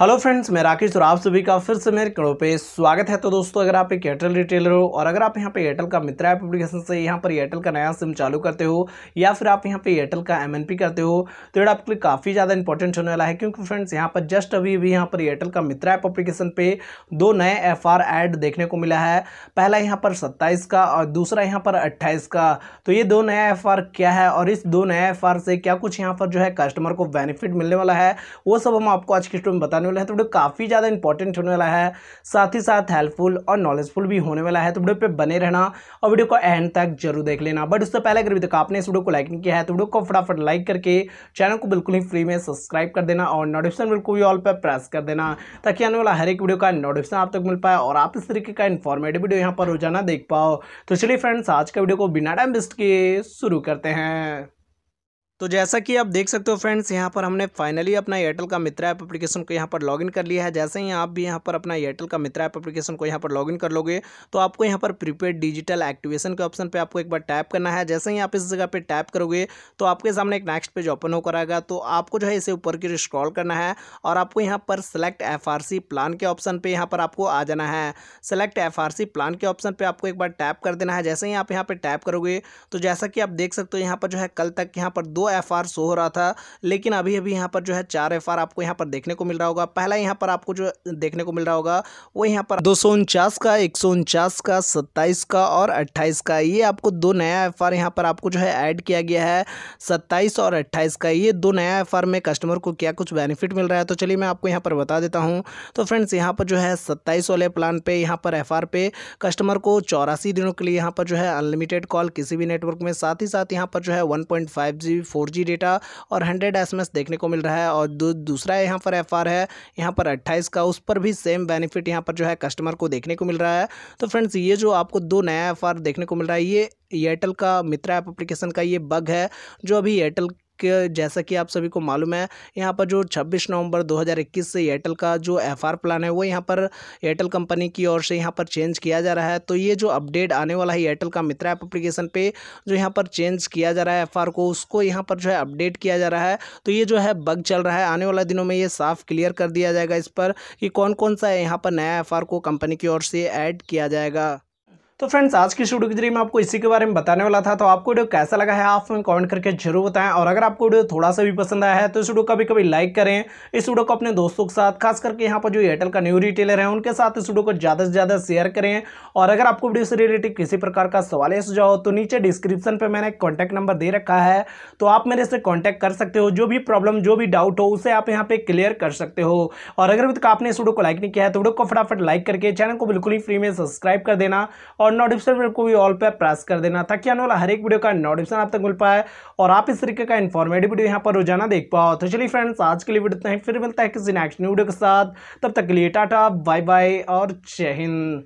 hello friends मैं राकेश और आप सभी का फिर से मेरे कड़ों पे स्वागत है तो दोस्तों अगर आप एक एयरटेल रिटेलर हो और अगर आप यहाँ पे एयरटेल का मित्रा एप्लीकेशन से यहाँ पर एयरटेल का नया सिम चालू करते हो या फिर आप यहाँ पे एयरटेल का एमएनपी करते हो तो ये आपके लिए काफ़ी ज़्यादा इंपॉर्टेंट होने वाला है क्योंकि फ्रेंड्स यहाँ पर जस्ट अभी अभी यहाँ पर एयरटेल का मित्रा ऐप एप्लीकेशन पर दो नए एफ ऐड देखने को मिला है पहला यहाँ पर सत्ताईस का और दूसरा यहाँ पर अट्ठाईस का तो ये दो नया एफ क्या है और इस दो नया एफ से क्या कुछ यहाँ पर जो है कस्टमर को बेनिफिट मिलने वाला है वो सब हम आपको आज की स्टोरी में बताने वाला है तो वीडियो काफ़ी ज़्यादा इंपॉर्टेंट होने वाला है साथ ही साथ हेल्पफुल और नॉलेजफुल भी होने वाला है तो वीडियो पे बने रहना और वीडियो को एंड तक जरूर देख लेना बट उससे पहले अगर अभी तक आपने इस वीडियो को लाइक नहीं किया है तो वीडियो को फटाफट लाइक करके चैनल को बिल्कुल ही फ्री में सब्सक्राइब कर देना और नोटिफिकेशन बिल्कुल भी ऑल पर प्रेस कर देना ताकि आने वाला हर एक वीडियो का नोटिफिकेशन आप तक मिल पाए और आप इस तरीके का इन्फॉर्मेटिव वीडियो यहाँ पर रोजाना देख पाओ तो चलिए फ्रेंड्स आज का वीडियो को बिना टाइम बिस्ट किए शुरू करते हैं तो जैसा कि आप देख सकते हो फ्रेंड्स यहाँ पर हमने फाइनली अपना एयरटेल का मित्र ऐप एप्लीकेशन को यहाँ पर लॉगिन कर लिया है जैसे ही आप भी यहाँ पर अपना एयरटेल का मित्र ऐप एप्लीकेशन को यहाँ पर लॉगिन कर लोगे तो आपको यहाँ पर प्रीपेड डिजिटल एक्टिवेशन के ऑप्शन पे आपको एक बार टैप करना है जैसे ही आप इस जगह पर टैप करोगे तो आपके सामने एक नेक्स्ट पेज ओपन होकर आएगा तो आपको जो है इसे ऊपर की स्क्रॉल करना है और आपको यहाँ पर सेलेक्ट एफ प्लान के ऑप्शन पर यहाँ पर आपको आ जाना है सेलेक्ट एफ प्लान के ऑप्शन पर आपको एक बार टैप कर देना है जैसे ही आप यहाँ पर टैप करोगे तो जैसा कि आप देख सकते हो यहाँ पर जो है कल तक यहाँ पर दो एफ आर शो हो रहा था लेकिन अभी अभी यहाँ पर जो है चार एफ आर आपको यहाँ पर देखने को मिल रहा होगा पहला यहाँ पर आपको जो देखने को मिल रहा होगा वो यहाँ पर दो सौ उनचास का एक सौ उनचास का सत्ताईस का और अट्ठाईस का ये आपको दो नया एफ आर यहाँ पर आपको जो है ऐड किया गया है सत्ताईस और अट्ठाईस का ये दो नया एफ आर में कस्टमर को क्या कुछ बेनिफिट मिल रहा है तो चलिए मैं आपको यहाँ पर बता देता हूँ तो फ्रेंड्स यहाँ पर जो है सत्ताईस वाले प्लान पर यहाँ पर एफ आर पे कस्टमर को चौरासी दिनों के लिए यहाँ पर जो है अनलिमिटेड कॉल किसी भी नेटवर्क में साथ ही साथ यहाँ पर जो है one point five G four four G data और हंड्रेड एस एम एस देखने को मिल रहा है और दू, दूसरा यहाँ पर एफ आर है यहाँ पर अट्ठाईस का उस पर भी सेम बेनिफिट यहाँ पर जो है कस्टमर को देखने को मिल रहा है तो फ्रेंड्स ये जो आपको दो नया एफ आर देखने को मिल रहा है ये एयरटेल का मित्रा ऐप एप्लीकेशन का ये बग है जो अभी एयरटेल के जैसा कि आप सभी को मालूम है यहाँ पर जो 26 नवंबर 2021 से एयरटेल का जो एफआर प्लान है वो यहाँ पर एयरटेल कंपनी की ओर से यहाँ पर चेंज किया जा रहा है तो ये जो अपडेट आने वाला है एयरटेल का मित्रा ऐप अप्लीकेशन पर जो यहाँ पर चेंज किया जा रहा है एफ को उसको यहाँ पर जो है अपडेट किया जा रहा है तो ये जो है बग चल रहा है आने वाले दिनों में ये साफ क्लियर कर दिया जाएगा इस पर कि कौन कौन सा यहाँ पर नया एफ को कंपनी की ओर से ऐड किया जाएगा तो फ्रेंड्स आज की वीडियो के जरिए मैं आपको इसी के बारे में बताने वाला था तो आपको वीडियो कैसा लगा है आप हमें कमेंट करके जरूर बताएं और अगर आपको वीडियो थोड़ा सा भी पसंद आया है तो इस वीडियो कभी कभी लाइक करें इस वीडियो को अपने दोस्तों के साथ खास करके यहाँ पर जो एयरटेल का न्यू रिटेलर है उनके साथ इस वीडियो को ज़्यादा से ज़्यादा शेयर करें और अगर आपको वीडियो से रिलेटेड किसी प्रकार का सवाल या सुझाव तो नीचे डिस्क्रिप्शन पर मैंने कॉन्टैक्ट नंबर दे रखा है तो आप मेरे से कॉन्टैक्ट कर सकते हो जो भी प्रॉब्लम जो भी डाउट हो उसे आप यहाँ पे क्लियर कर सकते हो और अगर आपने इस वीडियो को लाइक नहीं किया है तो वीडियो को फटाफट लाइक करके चैनल को बिल्कुल ही फ्री में सब्सक्राइब कर देना और और नोटिफिकेशन बिल को भी ऑल पर प्रेस कर देना ताकि आने वाला हर एक वीडियो का नोटिफिकेशन आप तक मिल पाए और आप इस तरीके का इन्फॉर्मेटिव वीडियो यहाँ पर रोजाना देख पाओ तो चलिए फ्रेंड्स आज के लिए वीडियो फिर मिलता है किसी नेक्स्ट वीडियो के साथ तब तक के लिए टाटा बाय बाय और जय हिंद